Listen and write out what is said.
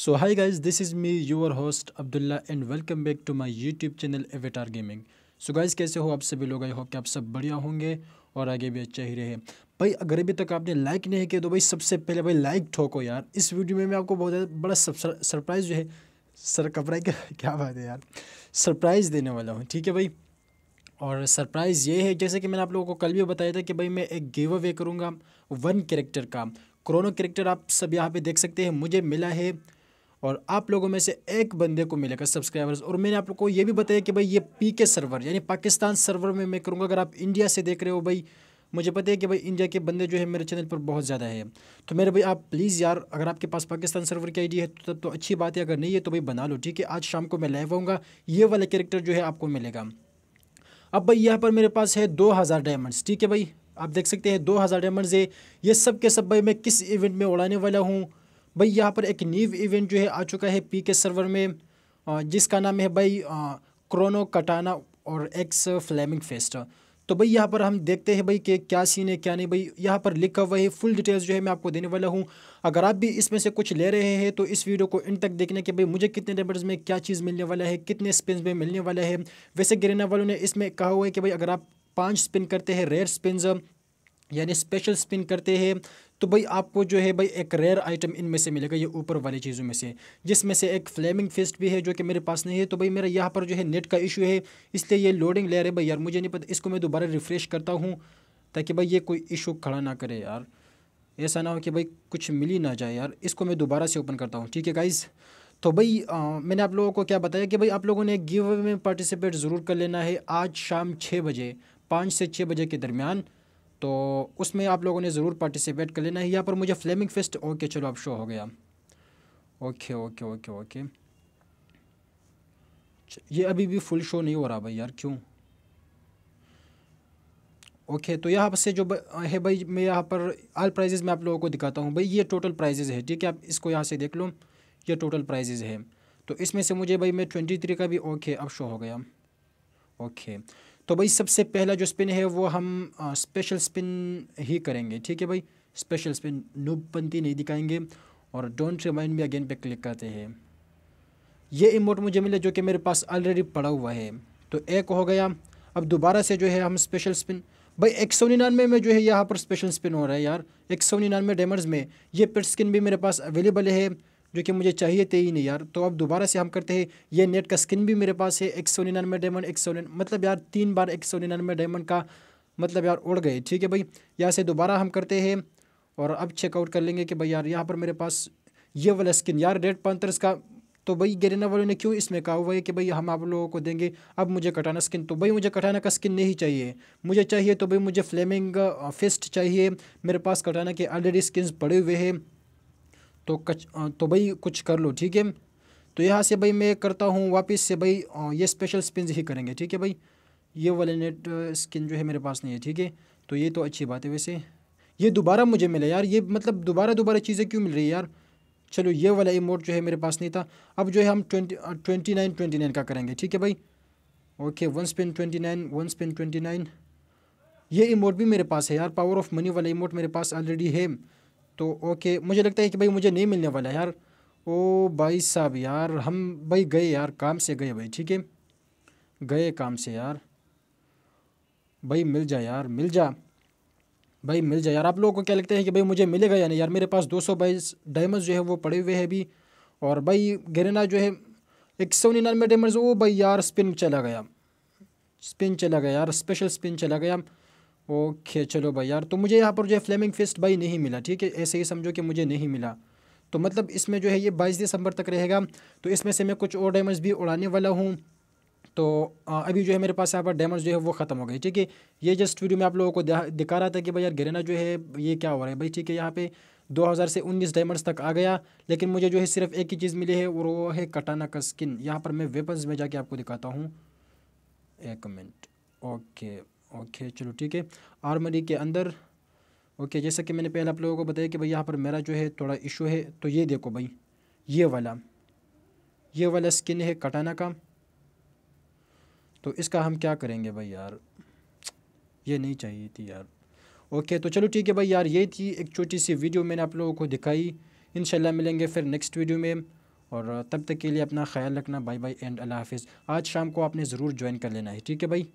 so hi guys this is me your host Abdullah and welcome back to my YouTube channel avatar gaming so guys कैसे हो आप सभी लोग आई हो कि आप सब बढ़िया होंगे और आगे भी अच्छा ही रहे भाई अगर अभी तक आपने लाइक नहीं किया तो भाई सबसे पहले भाई लाइक ठोको यार इस वीडियो में मैं आपको बहुत ज़्यादा बड़ा सरप्राइज़ जो है सर कपड़ा क्या क्या बात है यार सरप्राइज़ देने वाला हूँ ठीक है भाई और सरप्राइज़ ये है जैसे कि मैंने आप लोगों को कल भी बताया था कि भाई मैं एक गिव अवे करूँगा वन करेक्टर का क्रोनो करेक्टर आप सब यहाँ पर देख सकते हैं मुझे मिला है और आप लोगों में से एक बंदे को मिलेगा सब्सक्राइबर्स और मैंने आप लोग को ये भी बताया कि भाई ये पी के सर्वर यानी पाकिस्तान सर्वर में मैं करूँगा अगर आप इंडिया से देख रहे हो भाई मुझे पता है कि भाई इंडिया के बंदे जो है मेरे चैनल पर बहुत ज़्यादा है तो मेरे भाई आप प्लीज़ यार अगर आपके पास पाकिस्तान सर्वर की आईडी है तो तब तो अच्छी बात है अगर नहीं है तो भाई बना लो ठीक है आज शाम को मैं लाइव आऊँगा ये वाला कैरेक्टर जो है आपको मिलेगा अब भाई यहाँ पर मेरे पास है दो हज़ार डायमंड्स ठीक है भाई आप देख सकते हैं दो हज़ार डायमंड्स है ये सब के सब भाई मैं किस इवेंट में उड़ाने वाला हूँ भाई यहाँ पर एक न्यू इवेंट जो है आ चुका है पी के सर्वर में जिसका नाम है भाई क्रोनो कटाना और एक्स फ्लेमिंग फेस्ट तो भाई यहाँ पर हम देखते हैं भाई कि क्या सीन है क्या नहीं भाई यहाँ पर लिखा हुआ है फुल डिटेल्स जो है मैं आपको देने वाला हूँ अगर आप भी इसमें से कुछ ले रहे हैं तो इस वीडियो को इन तक देखने के भाई मुझे कितने डेबर्स में क्या चीज़ मिलने वाला है कितने स्पिन में मिलने वाला है वैसे गिरना वालों ने इसमें कहा हुआ है कि भाई अगर आप पाँच स्पिन करते हैं रेयर स्पिन यानी स्पेशल स्पिन करते हैं तो भाई आपको जो है भाई एक रेयर आइटम इनमें से मिलेगा ये ऊपर वाली चीज़ों में से जिसमें से एक फ्लेमिंग फिस्ट भी है जो कि मेरे पास नहीं है तो भाई मेरा यहाँ पर जो है नेट का इशू है इसलिए ये लोडिंग लेयर है भाई यार मुझे नहीं पता इसको मैं दोबारा रिफ़्रेश करता हूँ ताकि भाई ये कोई इशू खड़ा ना करे यार ऐसा ना हो कि भाई कुछ मिल ही ना जाए यार इसको मैं दोबारा से ओपन करता हूँ ठीक है गाइज़ तो भाई आ, मैंने आप लोगों को क्या बताया कि भाई आप लोगों ने गिव अवे में पार्टिसिपेट ज़रूर कर लेना है आज शाम छः बजे पाँच से छः बजे के दरमियान तो उसमें आप लोगों ने ज़रूर पार्टिसिपेट कर लेना है यहाँ पर मुझे फ्लेमिंग फिस्ट ओके चलो अब शो हो गया ओके ओके ओके ओके ये अभी भी फुल शो नहीं हो रहा भाई यार क्यों ओके तो यहाँ से जो है भाई मैं यहाँ पर आल प्राइजेज़ मैं आप लोगों को दिखाता हूँ भाई ये टोटल प्राइजेज़ है ठीक है आप इसको यहाँ से देख लो ये टोटल प्राइजेज़ है तो इसमें से मुझे भाई मैं ट्वेंटी थ्री का भी ओके अब शो हो गया ओके तो भाई सबसे पहला जो स्पिन है वो हम स्पेशल स्पिन ही करेंगे ठीक है भाई स्पेशल स्पिन नूबपंती नहीं दिखाएंगे और डोंट रिमाइंड मी अगेन पे क्लिक करते हैं ये इमोट मुझे मिले जो कि मेरे पास ऑलरेडी पड़ा हुआ है तो एक हो गया अब दोबारा से जो है हम स्पेशल स्पिन भाई एक सौ निन्यानवे में जो है यहाँ पर स्पेशल स्पिन हो रहा है यार एक सौ निन्यानवे डेमर्स में ये पेट स्किन भी मेरे पास अवेलेबल है जो कि मुझे चाहिए थे ही नहीं यार तो अब दोबारा से हम करते हैं ये नेट का स्किन भी मेरे पास है एक सौ निन्यानवे डायमंड एक सौ मतलब यार तीन बार एक सौ निन्यानवे डायमंड का मतलब यार उड़ गए ठीक है भाई यहाँ से दोबारा हम करते हैं और अब चेकआउट कर लेंगे कि भाई यार यहाँ पर मेरे पास ये वाला स्किन यार रेड पंथर्स का तो भाई गेरेना वालों ने क्यों इसमें कहा हुआ है कि भाई हम आप लोगों को देंगे अब मुझे कटाना स्किन तो भाई मुझे कटाना का स्किन नहीं चाहिए मुझे चाहिए तो भाई मुझे फ्लेमिंग फिस्ट चाहिए मेरे पास कटाना के ऑलरेडी स्किन पड़े हुए हैं तो कच तो भाई कुछ कर लो ठीक है तो यहाँ से भाई मैं करता हूँ वापस से भाई ये स्पेशल स्पिन ही करेंगे ठीक है भाई ये वाले नेट स्किन जो है मेरे पास नहीं है ठीक है तो ये तो अच्छी बात है वैसे ये दोबारा मुझे मिला यार ये मतलब दोबारा दोबारा चीज़ें क्यों मिल रही है यार चलो ये वाला इमोट जो है मेरे पास नहीं था अब जो है हम twenty twenty nine twenty nine का करेंगे ठीक है भाई okay one spin twenty nine one spin twenty nine ये इमोट भी मेरे पास है यार पावर ऑफ मनी वाला इमोट मेरे पास ऑलरेडी है तो ओके मुझे लगता है कि भाई मुझे नहीं मिलने वाला यार ओ भाई साहब यार हम भाई गए यार काम से गए भाई ठीक है गए काम से यार भाई मिल जा यार मिल जा भाई मिल जाए यार आप लोगों को क्या लगता है कि भाई मुझे मिलेगा या नहीं यार मेरे पास दो सौ बाईस डायमंड जो है वो पड़े हुए हैं अभी और भाई गरेना जो है एक सौ निन्यानवे डायमंड ओ भाई यार स्पिन चला गया स्पिन चला गया यार स्पेशल स्पिन चला गया ओके चलो भाई यार तो मुझे यहाँ पर जो है फ्लेमिंग फिस्ट भाई नहीं मिला ठीक है ऐसे ही समझो कि मुझे नहीं मिला तो मतलब इसमें जो है ये बाईस दिसंबर तक रहेगा तो इसमें से मैं कुछ और डैमेज भी उड़ाने वाला हूँ तो अभी जो है मेरे पास यहाँ पर डैमेज जो है वो ख़त्म हो गई ठीक है ये जस्ट वीडियो में आप लोगों को दिखा रहा था कि भाई यार गिरना जो है ये क्या हो रहा है भाई ठीक है यहाँ पे 2000 से 19 डायमंड्स तक आ गया लेकिन मुझे जो है सिर्फ एक ही चीज़ मिली है और वो है कटाना का स्किन यहाँ पर मैं वेपन्स में जाके आपको दिखाता हूँ एक मिनट ओके ओके चलो ठीक है आर्मरी के अंदर ओके जैसा कि मैंने पहले आप लोगों को बताया कि भाई यहाँ पर मेरा जो है थोड़ा इशू है तो ये देखो भाई ये वाला ये वाला स्किन है कटाना का तो इसका हम क्या करेंगे भाई यार ये नहीं चाहिए थी यार ओके तो चलो ठीक है भाई यार ये थी एक छोटी सी वीडियो मैंने आप लोगों को दिखाई इन मिलेंगे फिर नेक्स्ट वीडियो में और तब तक के लिए अपना ख्याल रखना बाय बाय एंड अल्लाह हाफिज़ आज शाम को आपने ज़रूर ज्वाइन कर लेना है ठीक है भाई